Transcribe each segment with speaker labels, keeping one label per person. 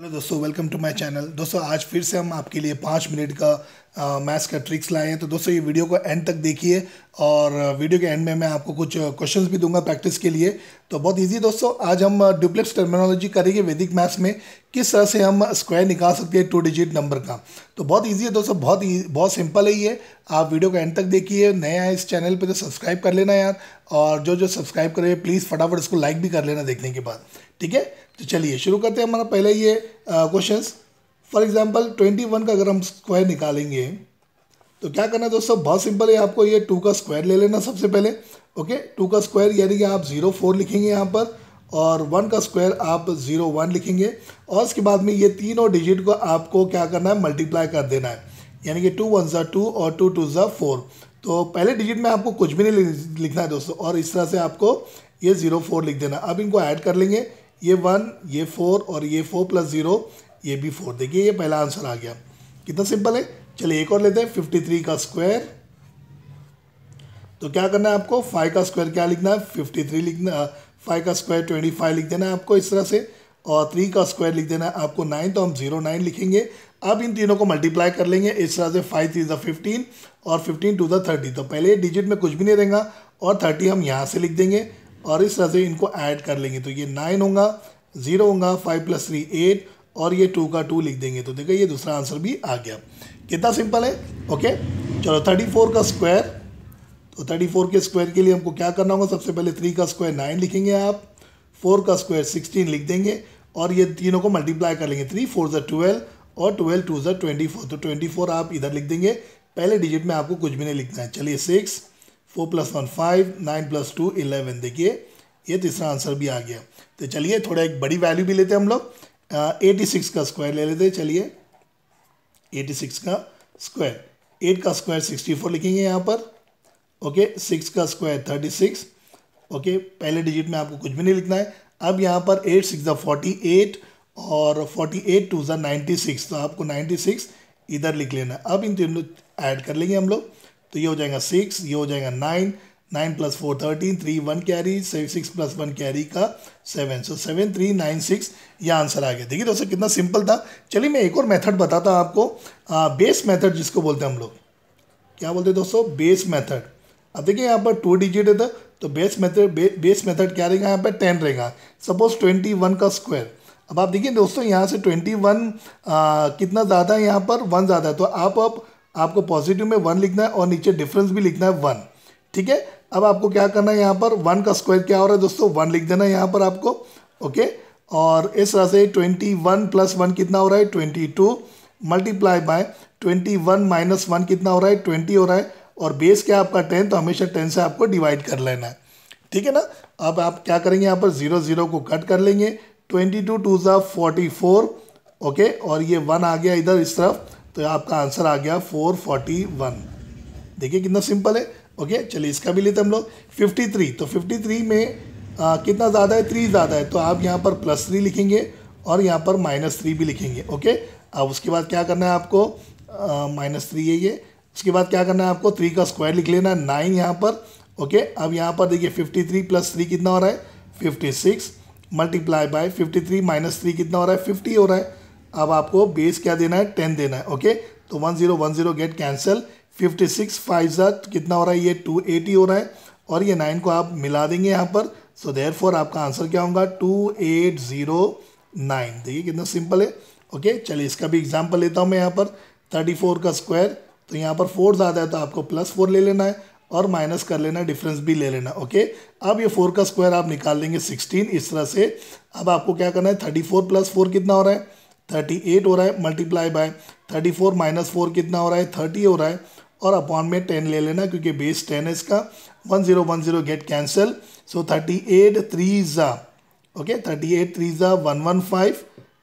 Speaker 1: hello दोस्तों welcome to my channel दोस्तों आज फिर से हम आपके लिए पाँच मिनट का मैथ्स का ट्रिक्स लाए हैं तो दोस्तों ये वीडियो को एंड तक देखिए और वीडियो के एंड में मैं आपको कुछ क्वेश्चंस भी दूंगा प्रैक्टिस के लिए तो बहुत इजी है दोस्तों आज हम डुप्लेक्स टर्मिनोलॉजी करेंगे वैदिक मैथ्स में किस तरह से हम स्क्वायर निकाल सकते हैं टू डिजिट नंबर का तो बहुत ईजी है दोस्तों बहुत e, बहुत सिंपल है ये आप वीडियो को एंड तक देखिए नए आए इस चैनल पर तो सब्सक्राइब कर लेना यार और जो जो सब्सक्राइब करे प्लीज़ फटाफट इसको लाइक भी कर लेना देखने के बाद ठीक है तो चलिए शुरू करते हैं हमारा पहले ये question for example twenty one का अगर हम स्क्वायर निकालेंगे तो क्या करना है दोस्तों बहुत सिंपल है आपको ये टू का स्क्वायर ले लेना सबसे पहले ओके टू का स्क्वायर यानी कि आप जीरो फोर लिखेंगे यहाँ पर और वन का स्क्वायर आप ज़ीरो वन लिखेंगे और उसके बाद में ये तीनों डिजिट को आपको क्या करना है मल्टीप्लाई कर देना है यानी कि टू वन ज़ा टू और टू टू ज़ा फोर तो पहले डिजिट में आपको कुछ भी नहीं लिखना है दोस्तों और इस तरह से आपको ये ज़ीरो फोर लिख देना अब इनको ऐड कर लेंगे ये वन ये फोर और ये फोर प्लस ज़ीरो ये भी फोर देखिए ये पहला आंसर आ गया कितना सिंपल है चलिए एक और लेते हैं फिफ्टी थ्री का स्क्वायर तो क्या करना है आपको फाइव का स्क्वायर क्या लिखना है फिफ्टी थ्री लिखना फाइव का स्क्वायर ट्वेंटी फाइव लिख देना है आपको इस तरह से और थ्री का स्क्वायर लिख देना है आपको नाइन तो हम जीरो नाइन लिखेंगे अब इन तीनों को मल्टीप्लाई कर लेंगे इस तरह से फाइव थ्री ज़ा फिफ्टीन और फिफ्टीन टू द थर्टी तो पहले डिजिट में कुछ भी नहीं रहेगा और थर्टी हम यहाँ से लिख देंगे और इस तरह से इनको ऐड कर लेंगे तो ये नाइन होगा ज़ीरो होगा फाइव प्लस थ्री एट और ये टू का टू लिख देंगे तो देखिए ये दूसरा आंसर भी आ गया कितना सिंपल है ओके चलो थर्टी फोर का स्क्वायर तो थर्टी फोर के स्क्वायर के लिए हमको क्या करना होगा सबसे पहले थ्री का स्क्वायर नाइन लिखेंगे आप फोर का स्क्वायर सिक्सटीन लिख देंगे और ये तीनों को मल्टीप्लाई कर लेंगे थ्री फोर ज़ा ट्वेल्व और ट्वेल्व टू ज़ा ट्वेंटी फोर तो ट्वेंटी फोर आप इधर लिख देंगे पहले डिजिट में आपको कुछ भी नहीं लिखना है चलिए six four plus one five nine plus two eleven देखिए ये तीसरा आंसर भी आ गया तो चलिए थोड़ा एक बड़ी वैल्यू भी लेते हैं हम लोग एटी सिक्स का स्क्वायर ले लेते हैं चलिए एटी सिक्स का स्क्वायर एट का स्क्वायर सिक्सटी फोर लिखेंगे यहाँ पर ओके सिक्स का स्क्वायर थर्टी सिक्स ओके पहले डिजिट में आपको कुछ भी नहीं लिखना है अब यहाँ पर एट सिक्स का फोर्टी एट और फोर्टी एट टू ज़ा नाइन्टी सिक्स तो आपको नाइन्टी सिक्स इधर लिख लेना अब इन तीनों ऐड कर लेंगे हम लोग तो ये हो जाएगा सिक्स ये हो जाएगा nine nine plus four thirteen three one carry six plus one carry का seven so seven three nine six ये आंसर आ गया देखिए दोस्तों कितना सिंपल था चलिए मैं एक और मेथड बताता हूँ आपको आ, बेस मेथड जिसको बोलते हैं हम लोग क्या बोलते हैं दोस्तों बेस मेथड अब देखिए यहाँ पर टू डिजिट है तो बेस मेथड बे, बेस मेथड क्या रहेगा यहाँ पर टेन रहेगा सपोज ट्वेंटी वन का स्क्वायर अब आप देखिए दोस्तों यहाँ से ट्वेंटी वन कितना ज़्यादा है यहाँ पर वन ज़्यादा है तो आप अब आपको पॉजिटिव में वन लिखना है और नीचे डिफरेंस भी लिखना है वन ठीक है अब आपको क्या करना है यहाँ पर वन का स्क्वायर क्या हो रहा है दोस्तों वन लिख देना है यहाँ पर आपको ओके और इस तरह से ट्वेंटी वन प्लस वन कितना हो रहा है twenty two multiply by twenty one minus one कितना हो रहा है ट्वेंटी हो रहा है और बेस क्या आपका टेन तो हमेशा टेन से आपको डिवाइड कर लेना है ठीक है ना अब आप क्या करेंगे यहाँ पर जीरो जीरो को कट कर लेंगे ट्वेंटी टू टू ज़ा फोर्टी फोर ओके और ये वन आ गया इधर इस तरफ तो आपका आंसर आ गया फोर फोर्टी वन देखिए कितना सिंपल है ओके चलिए इसका भी लेते हम लोग फिफ्टी थ्री तो फिफ्टी थ्री में आ, कितना ज़्यादा है थ्री ज़्यादा है तो आप यहाँ पर प्लस थ्री लिखेंगे और यहाँ पर माइनस थ्री भी लिखेंगे ओके अब उसके बाद क्या करना है आपको माइनस थ्री है ये उसके बाद क्या करना है आपको थ्री का स्क्वायर लिख लेना है नाइन यहाँ पर ओके अब यहाँ पर देखिए फिफ्टी थ्री प्लस थ्री कितना हो रहा है fifty six multiply by fifty three minus three कितना हो रहा है फिफ्टी हो रहा है अब आपको बेस क्या देना है टेन देना है ओके तो one zero one zero get cancel fifty six five सा कितना हो रहा है ये टू एटी हो रहा है और ये नाइन को आप मिला देंगे यहाँ पर सो देयर फोर आपका आंसर क्या होगा टू एट ज़ीरो नाइन देखिए कितना सिंपल है ओके चलिए इसका भी एग्जाम्पल लेता हूँ मैं यहाँ पर थर्टी फोर का स्क्वायर तो यहाँ पर फोर ज़्यादा है तो आपको प्लस फोर ले लेना है और माइनस कर लेना डिफरेंस भी ले लेना ओके अब ये फोर का स्क्वायर आप निकाल लेंगे सिक्सटीन इस तरह से अब आपको क्या करना है थर्टी फोर प्लस फोर कितना हो रहा है थर्टी एट हो रहा है multiply by thirty four minus four कितना हो रहा है थर्टी हो रहा है और अपॉन में टेन ले लेना क्योंकि बेस टेन है इसका one zero one zero get cancel so thirty eight three ज़ा ओके थर्टी एट थ्री ज़ा वन वन फाइव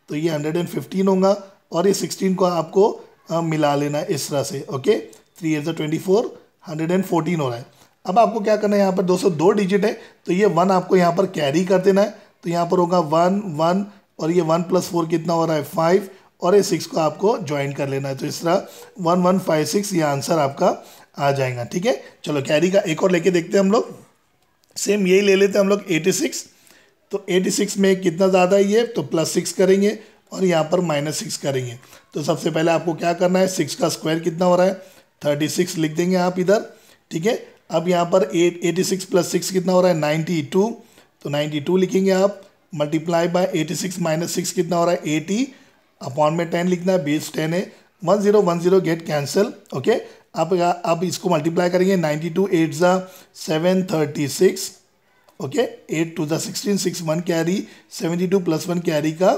Speaker 1: तो ये हंड्रेड एंड फिफ्टीन होगा और ये सिक्सटीन को आपको आ, मिला लेना इस तरह से okay three eight twenty four hundred and fourteen हो रहा है अब आपको क्या करना है यहाँ पर सौ दो डिजिट है तो ये वन आपको यहाँ पर कैरी कर देना है तो यहाँ पर होगा वन वन और ये वन प्लस फोर कितना हो रहा है फाइव और ये सिक्स को आपको ज्वाइन कर लेना है तो इस तरह वन वन फाइव सिक्स ये आंसर आपका आ जाएगा ठीक है चलो कैरी का एक और लेके देखते हैं हम लोग सेम यही ले लेते हैं हम लोग एटी सिक्स तो एटी सिक्स में कितना ज़्यादा है ये तो प्लस सिक्स करेंगे और यहाँ पर माइनस सिक्स करेंगे तो सबसे पहले आपको क्या करना है सिक्स का स्क्वायर कितना हो रहा है थर्टी सिक्स लिख देंगे आप इधर ठीक है अब यहाँ पर eight eighty six plus six कितना हो रहा है नाइन्टी टू तो नाइन्टी टू लिखेंगे आप multiply by eighty six minus six कितना हो रहा है एटी अपॉन में टेन लिखना है बेस टेन है one zero one zero get cancel okay अब अब इसको मल्टीप्लाई करेंगे नाइन्टी टू एट ज़ा seven thirty six okay eight two ज़ा sixteen six one carry seventy two plus one carry का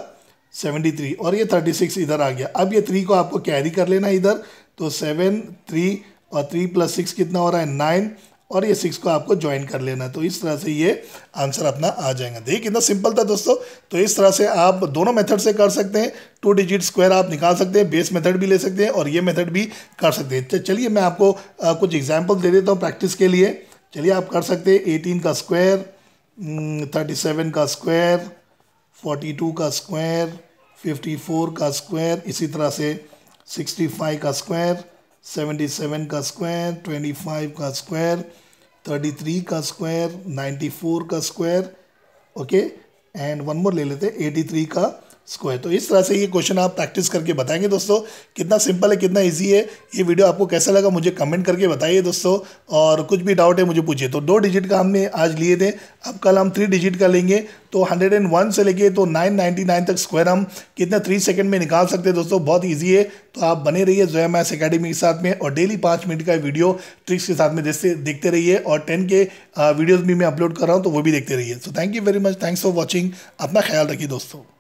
Speaker 1: सेवेंटी थ्री और ये थर्टी सिक्स इधर आ गया अब ये थ्री को आपको कैरी कर लेना इधर तो सेवन थ्री और थ्री प्लस सिक्स कितना हो रहा है नाइन और ये सिक्स को आपको ज्वाइन कर लेना तो इस तरह से ये आंसर अपना आ जाएगा देखिए कितना सिंपल था दोस्तों तो इस तरह से आप दोनों मेथड से कर सकते हैं टू डिजिट स्क्वायर आप निकाल सकते हैं बेस मेथड भी ले सकते हैं और ये मेथड भी कर सकते हैं तो चलिए मैं आपको आ, कुछ एग्जाम्पल दे देता हूँ प्रैक्टिस के लिए चलिए आप कर सकते हैं एटीन का स्क्वायर थर्टी सेवन का स्क्वायर फोर्टी टू का स्क्वायर फिफ्टी फोर का स्क्वायर इसी तरह से सिक्सटी फाइव का स्क्वायर 77 का स्क्वायर 25 का स्क्वायर 33 का स्क्वायर 94 का square okay and one more ले लेते हैं 83 का स्क्वायर तो इस तरह से ये क्वेश्चन आप प्रैक्टिस करके बताएंगे दोस्तों कितना सिंपल है कितना ईजी है ये वीडियो आपको कैसा लगा मुझे कमेंट करके बताइए दोस्तों और कुछ भी डाउट है मुझे पूछिए तो दो डिजिट का हमने आज लिए थे अब कल हम थ्री डिजिट का लेंगे तो 101 से लेके तो 999 तक स्क्वायर हम कितना थ्री सेकेंड में निकाल सकते हैं दोस्तों बहुत ईजी है तो आप बने रहिए जोया मैथ्स अकेडमी के साथ में और डेली पाँच मिनट का वीडियो ट्रिक्स के साथ में देखते देखते रहिए और टेन के वीडियोज़ भी मैं अपलोड कर रहा हूँ तो वो भी देखते रहिए so thank you very much thanks for watching अपना ख्याल रखिए दोस्तों